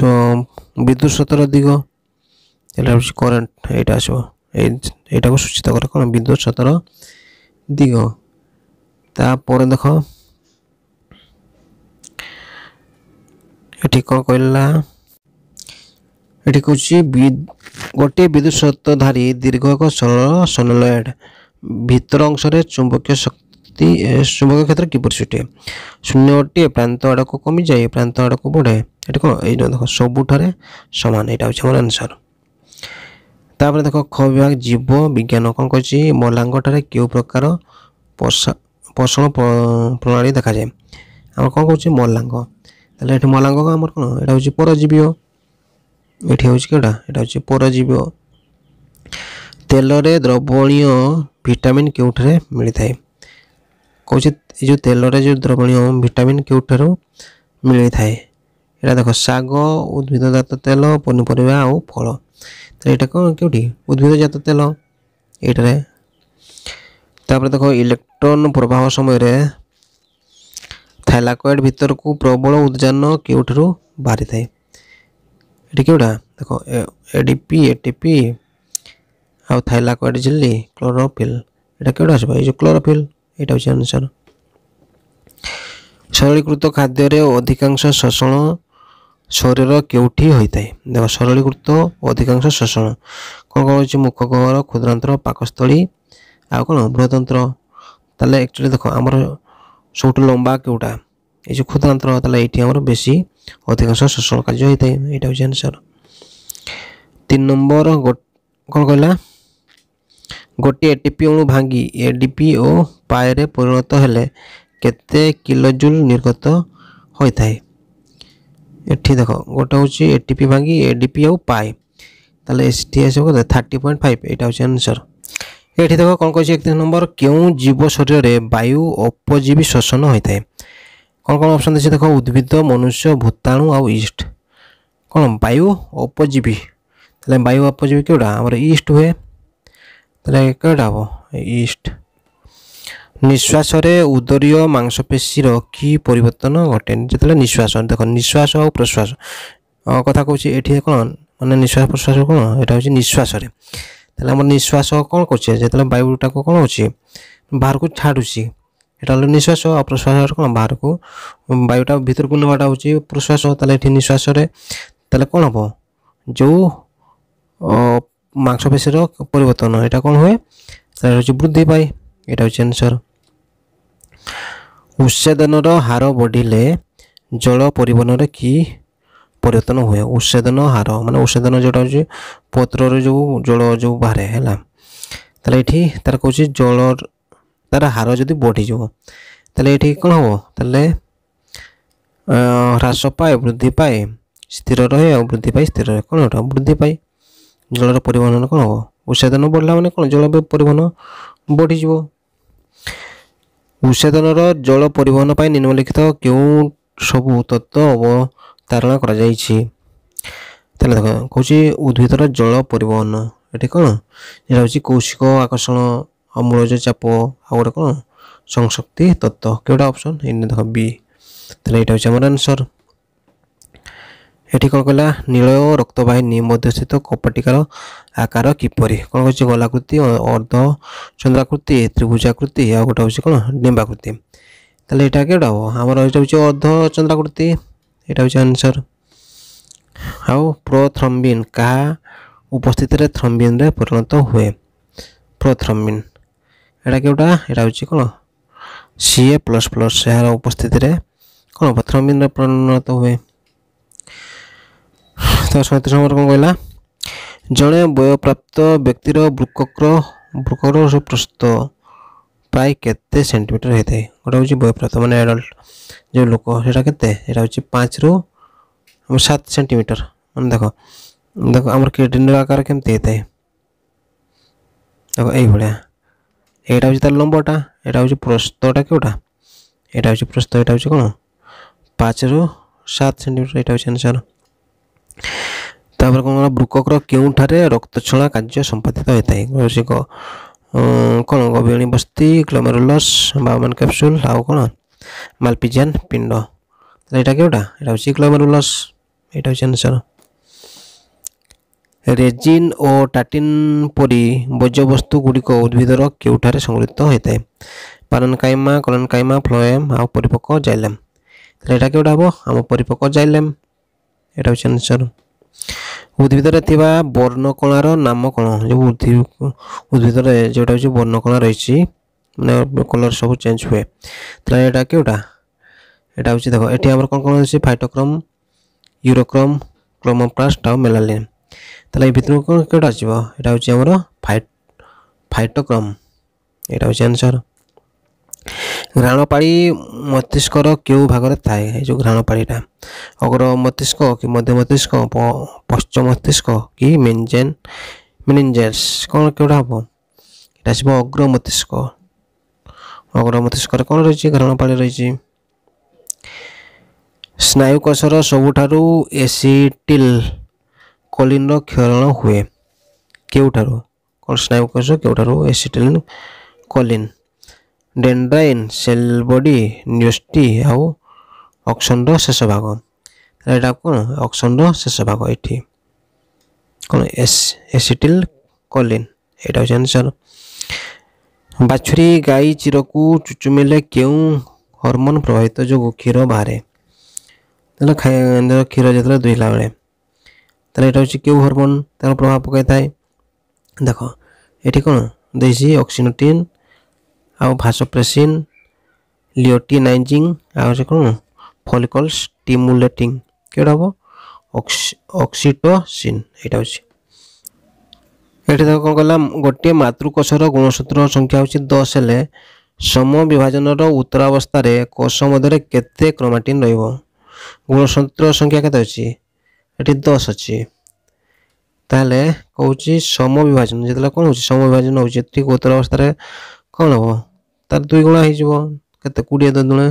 বিদ্যুৎ সতর দিক তাহলে হচ্ছে কারেন্ট এটা আসব এই এটাকে সূচিত করা কারণ বিদ্যুৎ সতর দিক ତାପରେ ଦେଖ ଏଠି କ'ଣ କହିଲା ଏଠି କହୁଛି ଗୋଟିଏ ବିଦ୍ୟୁତଧାରୀ ଦୀର୍ଘ ଏକ ସରଳ ସୋନୋଲଏଡ୍ ଭିତର ଅଂଶରେ ଚୁମ୍ବକୀୟ ଶକ୍ତି ଚୁମ୍ବକୀୟ କ୍ଷେତ୍ର କିପରି ସୃଷ୍ଟି ଶୂନ୍ୟଟିଏ ପ୍ରାନ୍ତ ଆଡ଼କୁ କମିଯାଏ ପ୍ରାନ୍ତ ଆଡ଼କୁ ବଢ଼େ ଏଠି କ'ଣ ଏଇଟା ଦେଖ ସବୁଠାରେ ସମାନ ଏଇଟା ହେଉଛି ଆମର ଆନ୍ସର୍ ତାପରେ ଦେଖ ଖ ବିଭାଗ ଜୀବ ବିଜ୍ଞାନ କ'ଣ କହିଛି ମଲାଙ୍ଗଠାରେ କେଉଁ ପ୍ରକାର ପୋଷା প্রশ্ন প্রণালী দেখা যায় আমরা କ'ଣ କହୁଛେ ମଲାଙ୍ଗ ତାହେଲେ ଏଠି ମଲାଙ୍ଗ ଆମର କ'ଣ ଏଇଟା ହେଉଛି ପରଜୀବୀୟ ଏଠି ହେଉଛି କେଉଁଟା ଏଇଟା ହେଉଛି ପରଜୀବୀୟ ତେଲରେ ଦ୍ରବଣୀୟ ଭିଟାମିନ୍ କେଉଁଠାରେ ମିଳିଥାଏ କହୁଛି ଏ ଯେଉଁ ତେଲରେ ଯେଉଁ ଦ୍ରବଣୀୟ ଭିଟାମିନ୍ କେଉଁଠାରୁ ମିଳିଥାଏ ଏଇଟା ଦେଖ ଶାଗ ଉଦ୍ଭିଦଜାତ ତେଲ ପନିପରିବା ଆଉ ଫଳ ତ ଏଇଟା କ'ଣ କେଉଁଠି ଉଦ୍ଭିଦଜାତ ତେଲ ଏଇଟାରେ ତାପରେ ଦେଖ ଇଲେକ୍ଟ୍ରନ୍ ପ୍ରଭାବ ସମୟରେ ଥାଇଲାକଏଡ଼୍ ଭିତରକୁ ପ୍ରବଳ ଉଦ୍ଯାନ କେଉଁଠାରୁ ବାହାରିଥାଏ ଏଠି କେଉଁଟା ଦେଖ A D P A T P ଆଉ ଥାଇଲାକଏଡ଼୍ ଝିଲି କ୍ଲୋରୋଫିଲ୍ ଏଇଟା କେଉଁଟା ଆସିବ ଏଇ ଯେଉଁ କ୍ଲୋରୋଫିଲ୍ ଏଇଟା ହେଉଛି ଆନ୍ସର ସରଳୀକୃତ ଖାଦ୍ୟରେ ଅଧିକାଂଶ ଶୋଷଣ ଶରୀର କେଉଁଠି ହୋଇଥାଏ ଦେଖ ସରଳୀକୃତ ଅଧିକାଂଶ ଶୋଷଣ କ'ଣ କ'ଣ ହେଉଛି ମୁଖ କହର କ୍ଷୁଦ୍ରାନ୍ତର ପାକସ୍ଥଳୀ ଆଉ କ'ଣ ବୃହତନ୍ତ୍ର ତାହେଲେ ଆକ୍ଚୁଆଲି ଦେଖ ଆମର ସବୁଠୁ ଲମ୍ବା କେଉଁଟା এই যে ক্ষুদ্রান্তর তাহলে এটি আমার বেশি অধিকাংশ শোষণ কার্য হয়ে থাকে এটা হচ্ছে আনসার তিন নম্বর কଣ কহিলা গোটি এটিপি অণু ভাঙ্গি এডিপি ও পায়েরে পরিণত হলে কেতে কিলোজুল নির্গত হয়ে থাকে এটি দেখ গোটা হচ্ছে এটিপি ভাঙ্গি এডিপি আউ পায়ে তাহলে এটি আসবে থার্টি পয়েন্ট ফাইভ এটা হচ্ছে আনসার এটি দেখো କ'ଣ କହିଛି একত্রিশ নম্বর কেউ জীব শরীরে বায়ু অপজীবী শোষণ ହୋଇଥାଏ କ'ଣ କ'ଣ ଅପସନ୍ ଦେଇଛି ଦେଖ ଉଦ୍ଭିଦ ମନୁଷ୍ୟ ଭୂତାଣୁ ଆଉ ଇଷ୍ଟ କ'ଣ ବାୟୁ ଅପଜୀବୀ ତାହେଲେ ବାୟୁ ଅପଜୀବୀ କେଉଁଟା ଆମର ଇଷ୍ଟ ହୁଏ ତାହେଲେ କେଉଁଟା ହେବ ଇଷ୍ଟ ନିଶ୍ୱାସରେ ଉଦରୀୟ ମାଂସପେଶୀର କି ପରିବର୍ତ୍ତନ ଘଟେ ଯେତେବେଳେ ନିଶ୍ୱାସ ଦେଖ ନିଶ୍ୱାସ ଆଉ ପ୍ରଶ୍ୱାସ କଥା କହୁଛି ଏଠି କ'ଣ ମାନେ ନିଶ୍ୱାସ ପ୍ରଶ୍ୱାସ କ'ଣ ଏଇଟା ହେଉଛି ନିଶ୍ୱାସରେ তাহলে আমার ନିଶ୍ୱାସ କ'ଣ କରୁଛେ ଯେତେବେଳେ ବାୟୁଟାକୁ କ'ଣ ହେଉଛି ବାହାରକୁ ছাড়ুছি এটা হল নিঃশ্বাস আর প্রশ্বাস কোন বাহারকু বায়ুটা ভিতরকু নেওয়াটা হচ্ছে প্রশ্বাস তাহলে এটি নিঃশ্বাসরে তাহলে কোণ হব যে মাংসপেশীর পরিবর্তন এটা কোণ হয়ে তাহলে হচ্ছে বৃদ্ধি পায় এটা হচ্ছে আনসর উচ্ছেদনের হার বড়িলে জল পরিবহনের কি ପରିବର୍ତ୍ତନ ହୁଏ ଉତ୍ସେଦନ ହାର ମାନେ ଉତ୍ସେଦନ ଯେଉଁଟା ହେଉଛି ପତ୍ରରେ ଯେଉଁ ଜଳ ଯେଉଁ ବାହାରେ ହେଲା ତାହେଲେ ଏଠି ତାର କହୁଛି ଜଳ ତାର ହାର ଯଦି ବଢ଼ିଯିବ ତାହେଲେ ଏଠି କ'ଣ ହେବ ତାହେଲେ ହ୍ରାସ ପାଏ ବୃଦ୍ଧି ପାଏ ସ୍ଥିର ରହେ ଆଉ ବୃଦ୍ଧି ପାଏ ସ୍ଥିର ରହେ କ'ଣ ଏଇଟା ବୃଦ୍ଧି ପାଏ ଜଳର ପରିବହନ କ'ଣ ହେବ ଉତ୍ସେଦନ ବଢ଼ିଲା ମାନେ କ'ଣ ଜଳ ପରିବହନ ବଢ଼ିଯିବ ଉତ୍ସେଦନର ଜଳ ପରିବହନ ପାଇଁ ନିମ୍ନଲିଖିତ କେଉଁ ସବୁ ତତ୍ତ୍ୱ ତାରଣ କରାଯାଇଛି ତାହେଲେ ଦେଖ କହୁଛି ଉଦ୍ଭିଦର ଜଳ ପରିବହନ ଏଠି କ'ଣ ଏଇଟା ହେଉଛି କୌଶିକ ଆକର୍ଷଣ ଅମୂଳଜ ଚାପ ଆଉ ଗୋଟେ କ'ଣ ସଂଶକ୍ତି ତତ୍ତ୍ୱ କେଉଁଟା ଅପସନ୍ ଏଇନେ ଦେଖ ବି ତାହେଲେ ଏଇଟା ହେଉଛି ଆମର ଆନ୍ସର୍ ଏଠି କ'ଣ କହିଲା ନୀଳ ରକ୍ତବାହିନୀ ମଧ୍ୟସ୍ଥିତ କପଟିକାର ଆକାର କିପରି କ'ଣ ହେଉଛି ଗୋଲାକୃତି ଅର୍ଦ୍ଧ ଚନ୍ଦ୍ରାକୃତି ତ୍ରିଭୁଜାକୃତି ଆଉ ଗୋଟେ ହେଉଛି କ'ଣ ଡିମ୍ବାକୃତି ତାହେଲେ ଏଇଟା କେଉଁଟା ହେବ ଆମର ଏଇଟା ହେଉଛି ଅର୍ଦ୍ଧ ଚନ୍ଦ୍ରାକୃତି এটা হচ্ছে আনসর ଆଉ ପ୍ରୋଥ୍ରମ୍ବିନ୍ କାହା ଉପସ୍ଥିତିରେ ଥ୍ରମ୍ବିନ୍ରେ ପରିଣତ ହୁଏ ପ୍ରୋଥ୍ରମ୍ବିନ୍ ଏଇଟା କେଉଁଟା ଏଇଟା ହେଉଛି କ'ଣ ସିଏ ପ୍ଲସ୍ ପ୍ଲସ୍ ଏହାର ଉପସ୍ଥିତିରେ କ'ଣ ହେବ ଥ୍ରମ୍ବିନ୍ରେ ପରିଣତ ହୁଏ ତ ସଇଁତିରିଶ ନମ୍ବର କ'ଣ କହିଲା ଜଣେ ବୟପ୍ରାପ୍ତ ବ୍ୟକ୍ତିର ବୃକକ୍ର ବୃକର ପ୍ରସ୍ତ ପ୍ରାୟ କେତେ ସେଣ୍ଟିମିଟର ହୋଇଥାଏ ଗୋଟେ ହେଉଛି ବୟପ୍ରାପ୍ତ ମାନେ ଆଡ଼ଲ୍ଟ ଯେଉଁ ଲୋକ ସେଇଟା କେତେ ସେଇଟା ହେଉଛି ପାଞ୍ଚରୁ ସାତ ସେଣ୍ଟିମିଟର ମାନେ ଦେଖ ଦେଖ ଆମର କିଡ଼ନୀର ଆକାର କେମିତି ହେଇଥାଏ ଦେଖ ଏଇଭଳିଆ ଏଇଟା ହେଉଛି ତାର ଲମ୍ବଟା ଏଇଟା ହେଉଛି ପ୍ରସ୍ତଟା କେଉଁଟା ଏଇଟା ହେଉଛି ପ୍ରସ୍ତ ଏଇଟା ହେଉଛି କ'ଣ ପାଞ୍ଚରୁ ସାତ ସେଣ୍ଟିମିଟର ଏଇଟା ହେଉଛି ଆନ୍ସର୍ ତାପରେ କ'ଣ ବୃକକର କେଉଁଠାରେ ରକ୍ତଛଣା କାର୍ଯ୍ୟ ସମ୍ପାଦିତ ହୋଇଥାଏ କୌଣସି କ'ଣ ଗବିଣୀ ବସ୍ତି ଗ୍ଲୋମେରୁଲସ୍ ବାଉମାନ କ୍ୟାପସୁଲ୍ ଆଉ କ'ଣ ମାଲପିଜିଆନ୍ ପିଣ୍ଡ ଏଇଟା କେଉଁଟା ଏଇଟା ହେଉଛି ଗ୍ଲୋମରୁଲସ୍ ଏଇଟା ହେଉଛି ଆନ୍ସର ରେଜିନ୍ ଓ ଟାଟିନ୍ ପରି ବର୍ଜ୍ୟବସ୍ତୁ ଗୁଡ଼ିକ ଉଦ୍ଭିଦର କେଉଁଠାରେ ସଂଗୃହିତ ହୋଇଥାଏ ପାନକାଇମା କଲନକାଇମା ଫ୍ଲୋଏମ୍ ଆଉ ପରିପକ ଜାଇଲେମ୍ ତାହେଲେ ଏଇଟା କେଉଁଟା ହେବ ଆମ ପରିପକ ଜାଇଲେମ୍ ଏଇଟା ହେଉଛି ଆନ୍ସର ଉଦ୍ଭିଦରେ ଥିବା ବର୍ଣ୍ଣକଳାର ନାମ କ'ଣ ଯେଉଁ ଉଦ୍ଭିଦରେ ଯେଉଁଟା ହେଉଛି ବର୍ଣ୍ଣକଳା ରହିଛି ମାନେ କଲର୍ ସବୁ ଚେଞ୍ଜ ହୁଏ ତାହେଲେ ଏଇଟା କେଉଁଟା ଏଇଟା ହେଉଛି ଦେଖ ଏଠି ଆମର କ'ଣ କ'ଣ ଅଛି ଫାଇଟୋକ୍ରମ୍ ୟୁରୋକ୍ରମ୍ କ୍ରୋମୋପ୍ଲାଷ୍ଟ ଆଉ ମେଲାଲିନ୍ ତାହେଲେ ଏ ଭିତରକୁ କ'ଣ କେଉଁଟା ଆସିବ ଏଇଟା ହେଉଛି ଆମର ଫାଇଟ ଫାଇଟୋକ୍ରମ୍ ଏଇଟା ହେଉଛି ଆନ୍ସର୍ ଘ୍ରାଣପାଳି ମସ୍ତିଷ୍କର କେଉଁ ଭାଗରେ ଥାଏ ଏ ଯେଉଁ ଘ୍ରାଣପାଳିଟା ଅଗ୍ର ମସ୍ତିଷ୍କ କି ମଧ୍ୟ ମସ୍ତିଷ୍କ ପଶ୍ଚ ମସ୍ତିଷ୍କ କି ମେଞ୍ଜେନ୍ ମିନିଞ୍ଜେସ୍ କ'ଣ କେଉଁଟା ହେବ ଏଇଟା ଆସିବ ଅଗ୍ର ମସ୍ତିଷ୍କ ଅଗ୍ର ମସ୍ତିଷ୍କରେ କ'ଣ ରହିଛି ଘ୍ରାଣ ପାଣି ରହିଛି ସ୍ନାୟୁକୋଷର ସବୁଠାରୁ ଏସିଟିଲ୍ କୋଲିନ୍ର କ୍ଷରଣ ହୁଏ କେଉଁଠାରୁ କ'ଣ ସ୍ନାୟୁକୋଷ କେଉଁଠାରୁ ଏସିଟିଲ୍ କଲିନ୍ ଡେଣ୍ଡ୍ରାଇନ୍ ସେଲ୍ ବଡ଼ି ନ୍ୟୁଷ୍ଟି ଆଉ ଅକ୍ସନ୍ର ଶେଷ ଭାଗ ଏଇଟା କ'ଣ ଅକ୍ସନ୍ର ଶେଷ ଭାଗ ଏଠି କ'ଣ ଏସ ଏସିଟିଲ୍ କୋଲିନ୍ ଏଇଟା ହେଉଛି ଆନ୍ସର ବାଛୁରୀ ଗାଈ ଚିରକୁ ଚୁଚୁମିଲେ କେଉଁ ହର୍ମୋନ୍ ପ୍ରଭାବିତ ଯୋଗୁଁ କ୍ଷୀର ବାହାରେ ତାହେଲେ ଖାଇବା କ୍ଷୀର ଯେତେବେଳେ ଦୁଇଲା ବେଳେ ତାହେଲେ ଏଇଟା ହେଉଛି କେଉଁ ହର୍ମୋନ୍ ତାର ପ୍ରଭାବ ପକାଇଥାଏ ଦେଖ ଏଠି କ'ଣ ଦେଇଛି ଅକ୍ସିନୋଟିନ୍ ଆଉ ଭାସୋପ୍ରେସିନ୍ ଲିଓଟିନାଇଜିଂ ଆଉ ହେଉଛି କ'ଣ ଫଲିକଲ୍ ଷ୍ଟିମୁଲେଟିଂ କେଉଁଟା ହେବ ଅକ୍ସି ଅକ୍ସିଟୋସିନ୍ ଏଇଟା ହେଉଛି ଏଠି ଦେଖ କ'ଣ କହିଲା ଗୋଟିଏ ମାତୃକୋଷର ଗୁଣସୂତ୍ର ସଂଖ୍ୟା ହେଉଛି ଦଶ ହେଲେ ସମ ବିଭାଜନର ଉତ୍ତରାବସ୍ଥାରେ କୋଷ ମଧ୍ୟରେ କେତେ କ୍ରୋମାଟିନ୍ ରହିବ ଗୁଣସୂତ୍ର ସଂଖ୍ୟା କେତେ ଅଛି ଏଠି ଦଶ ଅଛି ତାହେଲେ କହୁଛି ସମ ବିଭାଜନ ଯେତେବେଳେ କ'ଣ ହେଉଛି ସମ ବିଭାଜନ ହେଉଛି ଠିକ ଉତ୍ତରାବସ୍ଥାରେ କ'ଣ ହେବ ତାର ଦୁଇ ଗୁଣା ହେଇଯିବ କେତେ କୋଡ଼ିଏ ଦୁଇ ଗୁଣେ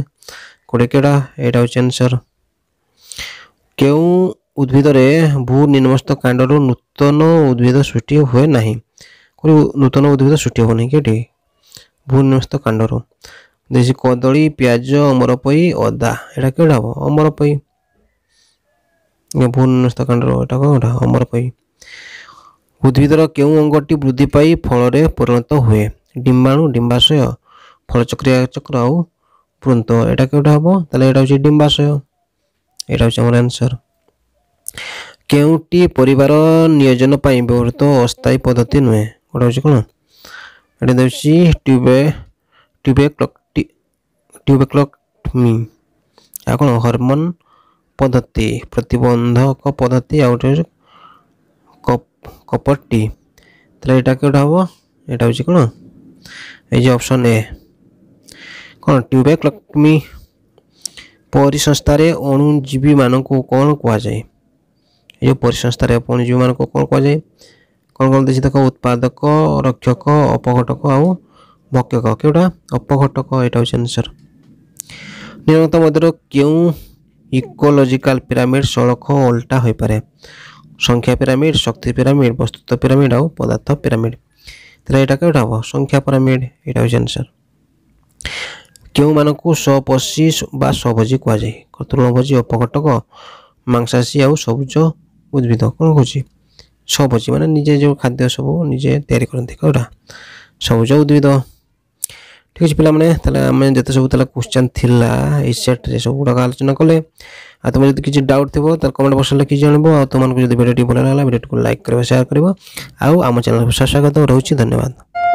କୋଡ଼ିଏ କେଉଁଟା ଏଇଟା ହେଉଛି ଆନ୍ସର କେଉଁ ଉଦ୍ଭିଦରେ ଭୂ ନିମ୍ନସ୍ଥ କାଣ୍ଡରୁ ନୂତନ ଉଦ୍ଭିଦ ସୃଷ୍ଟି ହୁଏ ନାହିଁ କୋଉ ନୂତନ ଉଦ୍ଭିଦ ସୃଷ୍ଟି ହେବ ନାହିଁ କି ଏଠି ଭୂ ନିମ୍ନସ୍ଥ କାଣ୍ଡରୁ ଦେଶୀ କଦଳୀ ପିଆଜ ଅମରପଇ ଅଦା ଏଇଟା କେଉଁଟା ହେବ ଅମରପଇ ଭୂ ନିମ୍ନସ୍ଥ କାଣ୍ଡରୁ ଏଇଟା କେଉଁଟା ଅମରପଇ ଉଦ୍ଭିଦର କେଉଁ ଅଙ୍ଗଟି ବୃଦ୍ଧି ପାଇ ଫଳରେ ପରିଣତ ହୁଏ ଡିମ୍ବାଣୁ ଡିମ୍ବାଶୟ ଫଳଚକ୍ରିୟା ଚକ୍ର ଆଉ ବୃନ୍ତ ଏଇଟା କେଉଁଟା ହେବ ତାହେଲେ ଏଇଟା ହେଉଛି ଡିମ୍ବାଶୟ ଏଇଟା ହେଉଛି ଆମର ଆନ୍ସର୍ କେଉଁଟି ପରିବାର ନିୟୋଜନ ପାଇଁ ବ୍ୟବହୃତ ଅସ୍ଥାୟୀ ପଦ୍ଧତି ନୁହେଁ ଗୋଟେ ହେଉଛି କ'ଣ ଏଠି ଦେଉଛି ଟ୍ୟୁବେ ଟ୍ୟୁବେ କ୍ଲକ୍ ଟ୍ୟୁବେ କ୍ଲକ୍ ମି ଆଉ କ'ଣ ହରମୋନ୍ ପଦ୍ଧତି ପ୍ରତିବନ୍ଧକ ପଦ୍ଧତି ଆଉ ଗୋଟେ ହେଉଛି କପଟି ତାହେଲେ ଏଇଟା କେଉଁଟା ହେବ ଏଇଟା ହେଉଛି କ'ଣ ଏଇ ଯେ ଅପସନ୍ ଏ କ'ଣ ଟ୍ୟୁବେ କ୍ଲକ୍ ମି ପରିସଂସ୍ଥାରେ ଅଣୁଜୀବୀମାନଙ୍କୁ କ'ଣ କୁହାଯାଏ ଯେଉଁ ପରିସଂସ୍ଥାରେ ପୁଞ୍ଜିମାନଙ୍କୁ କ'ଣ କୁହାଯାଏ କ'ଣ କ'ଣ ଦେଇଛି ଦେଖ ଉତ୍ପାଦକ ରକ୍ଷକ ଅପଘଟକ ଆଉ ଭକ୍ଷକ କେଉଁଟା ଅପଘଟକ ଏଇଟା ହେଉଛି ଆନ୍ସର୍ ନିୟମିତ ମଧ୍ୟରୁ କେଉଁ ইকোলজিক্যাল পিরামিড সড়ক উল্টা হয়ে পড়ে সংখ্যা পিরামিড শক্তি পিরামিড বস্তুত্ব পিরামিড আর পদার্থ পিরামিড তাহলে এটা কেউটা হব সংখ্যা পিরামিড এটা হচ্ছে আনসার কেউ মানুষ স্বপশী বা স্বভোজী কুযায় কর্তৃভোজী অপঘটক মাংসাশী আর সবুজ ଉଦ୍ଭିଦ କ'ଣ କହୁଛି ସବଜି ମାନେ ନିଜେ ଯେଉଁ ଖାଦ୍ୟ ସବୁ ନିଜେ ତିଆରି କରନ୍ତି କେଉଁଟା ସବୁଜ ଉଦ୍ଭିଦ ଠିକ୍ ଅଛି ପିଲାମାନେ ତାହେଲେ ଆମେ ଯେତେ ସବୁ ତାହେଲେ କ୍ୱେଶ୍ଚନ୍ ଥିଲା ଏଇ ସେଟ୍ରେ ସବୁ ଗୁଡ଼ାକ ଆଲୋଚନା କଲେ ଆଉ ତୁମେ ଯଦି କିଛି ଡାଉଟ୍ ଥିବ ତାହେଲେ କମେଣ୍ଟ ବକ୍ସରେ ଲେଖି ଜଣିବ ଆଉ ତୁମମାନଙ୍କୁ ଯଦି ଭିଡ଼ିଓଟି ଭଲ ଲାଗିଲା ଭିଡ଼ିଓଟିକୁ ଲାଇକ୍ କରିବ ସେୟାର କରିବ ଆଉ ଆମ ଚ୍ୟାନେଲକୁ ସ୍ୱାଗତ ରହୁଛି ଧନ୍ୟବାଦ